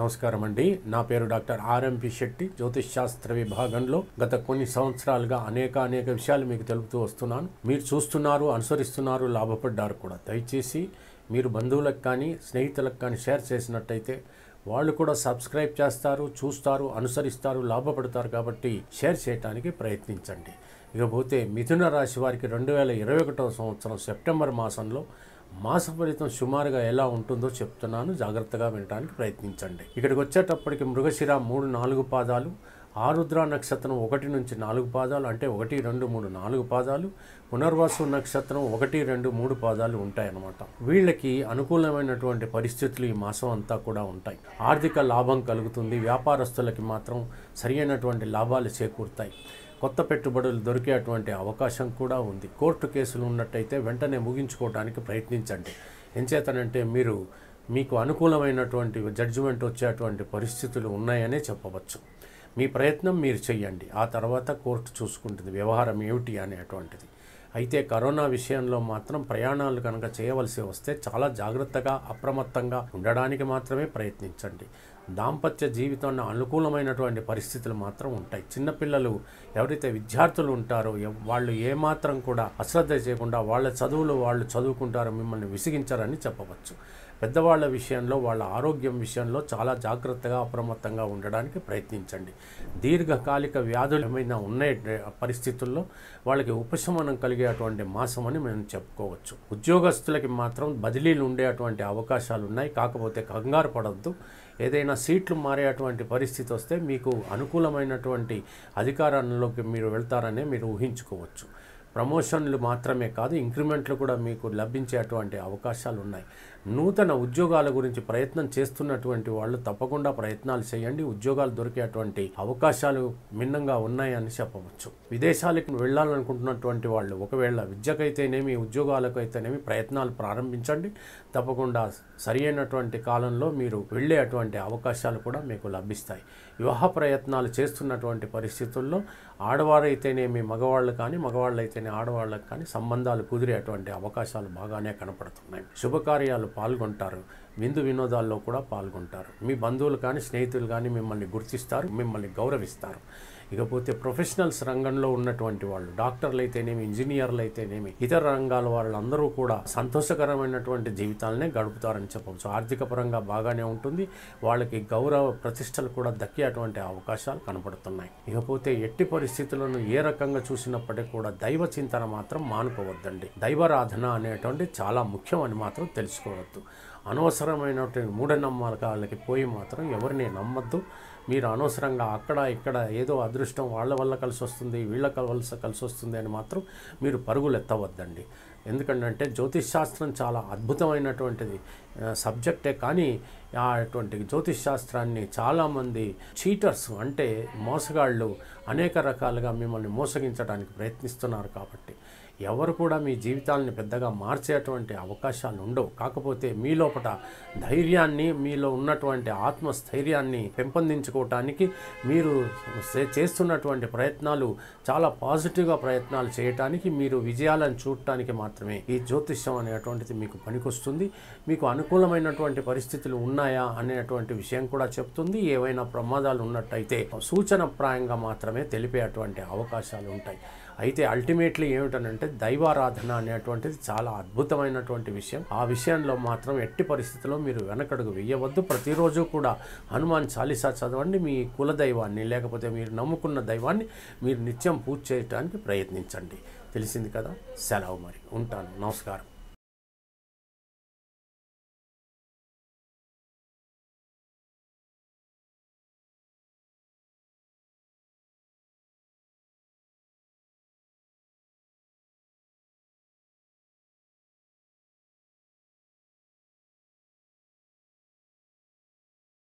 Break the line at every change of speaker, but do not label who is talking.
నమస్కారం అండి నా పేరు డాక్టర్ ఆర్ఎంపి శెట్టి జ్యోతిష్ శాస్త్ర విభాగంలో గత కొన్ని సంవత్సరాలుగా అనేక అనేక విషయాలు మీకు తెలుపుతూ వస్తున్నాను మీరు చూస్తున్నారు అనుసరిస్తున్నారు లాభపడ్డారు కూడా దయచేసి మీరు బంధువులకు కానీ స్నేహితులకు కానీ షేర్ చేసినట్టయితే వాళ్ళు కూడా సబ్స్క్రైబ్ చేస్తారు చూస్తారు అనుసరిస్తారు లాభపడతారు కాబట్టి షేర్ చేయడానికి ప్రయత్నించండి ఇకపోతే మిథున రాశి వారికి రెండు వేల ఇరవై ఒకటవ సంవత్సరం సెప్టెంబర్ మాసంలో మాస ఫలితం సుమారుగా ఎలా ఉంటుందో చెప్తున్నాను జాగ్రత్తగా వినడానికి ప్రయత్నించండి ఇక్కడికి వచ్చేటప్పటికి మృగశిర మూడు నాలుగు పాదాలు ఆరుద్ర నక్షత్రం ఒకటి నుంచి నాలుగు పాదాలు అంటే ఒకటి రెండు మూడు నాలుగు పాదాలు పునర్వాసు నక్షత్రం ఒకటి రెండు మూడు పాదాలు ఉంటాయన్నమాట వీళ్ళకి అనుకూలమైనటువంటి పరిస్థితులు ఈ మాసం అంతా కూడా ఉంటాయి ఆర్థిక లాభం కలుగుతుంది వ్యాపారస్తులకి మాత్రం అయినటువంటి లాభాలు చేకూరుతాయి కొత్త పెట్టుబడులు దొరికేటువంటి అవకాశం కూడా ఉంది కోర్టు కేసులు ఉన్నట్టయితే వెంటనే ముగించుకోవడానికి ప్రయత్నించండి ఎంచేతనంటే మీరు మీకు అనుకూలమైనటువంటి జడ్జిమెంట్ వచ్చేటువంటి పరిస్థితులు ఉన్నాయనే చెప్పవచ్చు మీ ప్రయత్నం మీరు చేయండి ఆ తర్వాత కోర్టు చూసుకుంటుంది వ్యవహారం ఏమిటి అనేటువంటిది అయితే కరోనా విషయంలో మాత్రం ప్రయాణాలు కనుక చేయవలసి వస్తే చాలా జాగ్రత్తగా అప్రమత్తంగా ఉండడానికి మాత్రమే ప్రయత్నించండి దాంపత్య జీవితంలో అనుకూలమైనటువంటి పరిస్థితులు మాత్రం ఉంటాయి చిన్నపిల్లలు ఎవరైతే విద్యార్థులు ఉంటారో వాళ్ళు ఏమాత్రం కూడా అశ్రద్ధ చేయకుండా వాళ్ళ చదువులు వాళ్ళు చదువుకుంటారో మిమ్మల్ని విసిగించారని చెప్పవచ్చు పెద్దవాళ్ళ విషయంలో వాళ్ళ ఆరోగ్యం విషయంలో చాలా జాగ్రత్తగా అప్రమత్తంగా ఉండడానికి ప్రయత్నించండి దీర్ఘకాలిక వ్యాధులు ఏమైనా ఉన్న పరిస్థితుల్లో వాళ్ళకి ఉపశమనం కలిగేటువంటి మాసం అని మేము చెప్పుకోవచ్చు ఉద్యోగస్తులకి మాత్రం బదిలీలు ఉండేటువంటి అవకాశాలు ఉన్నాయి కాకపోతే కంగారు పడద్దు ఏదైనా సీట్లు మారేటువంటి పరిస్థితి వస్తే మీకు అనుకూలమైనటువంటి అధికారంలోకి మీరు వెళ్తారనే మీరు ఊహించుకోవచ్చు ప్రమోషన్లు మాత్రమే కాదు ఇంక్రిమెంట్లు కూడా మీకు లభించేటువంటి అవకాశాలు ఉన్నాయి నూతన ఉద్యోగాల గురించి ప్రయత్నం చేస్తున్నటువంటి వాళ్ళు తప్పకుండా ప్రయత్నాలు చేయండి ఉద్యోగాలు దొరికేటువంటి అవకాశాలు మిన్నంగా ఉన్నాయని చెప్పవచ్చు విదేశాలకు వెళ్ళాలనుకుంటున్నటువంటి వాళ్ళు ఒకవేళ విద్యకైతేనేమి ఉద్యోగాలకు అయితేనేమి ప్రయత్నాలు ప్రారంభించండి తప్పకుండా సరి అయినటువంటి కాలంలో మీరు వెళ్ళేటువంటి అవకాశాలు కూడా మీకు లభిస్తాయి వివాహ ప్రయత్నాలు చేస్తున్నటువంటి పరిస్థితుల్లో ఆడవారైతేనేమి మగవాళ్ళు కానీ మగవాళ్ళు అయితే కానీ ఆడవాళ్ళకి కానీ సంబంధాలు కుదిరేటువంటి అవకాశాలు బాగానే కనపడుతున్నాయి శుభకార్యాలు పాల్గొంటారు విందు వినోదాల్లో కూడా పాల్గొంటారు మీ బంధువులు కానీ స్నేహితులు కానీ మిమ్మల్ని గుర్తిస్తారు మిమ్మల్ని గౌరవిస్తారు ఇకపోతే ప్రొఫెషనల్స్ రంగంలో ఉన్నటువంటి వాళ్ళు డాక్టర్లు అయితేనేమి ఇంజనీర్లు అయితేనేమి ఇతర రంగాల వాళ్ళందరూ కూడా సంతోషకరమైనటువంటి జీవితాలనే గడుపుతారని చెప్పవచ్చు ఆర్థిక పరంగా బాగానే ఉంటుంది వాళ్ళకి గౌరవ ప్రతిష్టలు కూడా దక్కేటువంటి అవకాశాలు కనపడుతున్నాయి ఇకపోతే ఎట్టి పరిస్థితులను ఏ రకంగా చూసినప్పటికీ కూడా దైవ చింతన మాత్రం మానుకోవద్దండి దైవారాధన అనేటువంటి చాలా ముఖ్యం అని మాత్రం తెలుసుకోవద్దు అనవసరమైనటువంటి మూఢనమ్మకాలకి పోయి మాత్రం ఎవరిని నమ్మద్దు మీరు అనవసరంగా అక్కడ ఇక్కడ ఏదో అదృష్టం వాళ్ళ వల్ల కలిసి వస్తుంది వీళ్ళ వలస కలిసి వస్తుంది అని మాత్రం మీరు పరుగులు ఎత్తవద్దండి ఎందుకంటే జ్యోతిష్ శాస్త్రం చాలా అద్భుతమైనటువంటిది సబ్జెక్టే కానీ అటువంటి జ్యోతిష్ శాస్త్రాన్ని చాలామంది చీటర్స్ అంటే మోసగాళ్ళు అనేక రకాలుగా మిమ్మల్ని మోసగించడానికి ప్రయత్నిస్తున్నారు కాబట్టి ఎవరు కూడా మీ జీవితాలని పెద్దగా మార్చేటువంటి అవకాశాలు ఉండవు కాకపోతే మీ లోపల ధైర్యాన్ని మీలో ఉన్నటువంటి ఆత్మస్థైర్యాన్ని పెంపొందించుకోవటానికి మీరు చేస్తున్నటువంటి ప్రయత్నాలు చాలా పాజిటివ్గా ప్రయత్నాలు చేయటానికి మీరు విజయాలను చూడటానికి మాత్రమే ఈ జ్యోతిష్యం అనేటువంటిది మీకు పనికొస్తుంది మీకు అనుకూలమైనటువంటి పరిస్థితులు ఉన్నాయా అనేటువంటి విషయం కూడా చెప్తుంది ఏవైనా ప్రమాదాలు ఉన్నట్టయితే సూచనప్రాయంగా మాత్రమే తెలిపేటువంటి అవకాశాలు ఉంటాయి అయితే అల్టిమేట్లీ ఏమిటనంటే దైవారాధన అనేటువంటిది చాలా అద్భుతమైనటువంటి విషయం ఆ విషయంలో మాత్రం ఎట్టి పరిస్థితుల్లో మీరు వెనకడుగు వేయవద్దు ప్రతిరోజు కూడా హనుమాన్ చాలీసా చదవండి మీ కుల దైవాన్ని లేకపోతే మీరు నమ్ముకున్న దైవాన్ని మీరు నిత్యం పూజ చేయడానికి ప్రయత్నించండి తెలిసింది కదా సెలవు మరి ఉంటాను నమస్కారం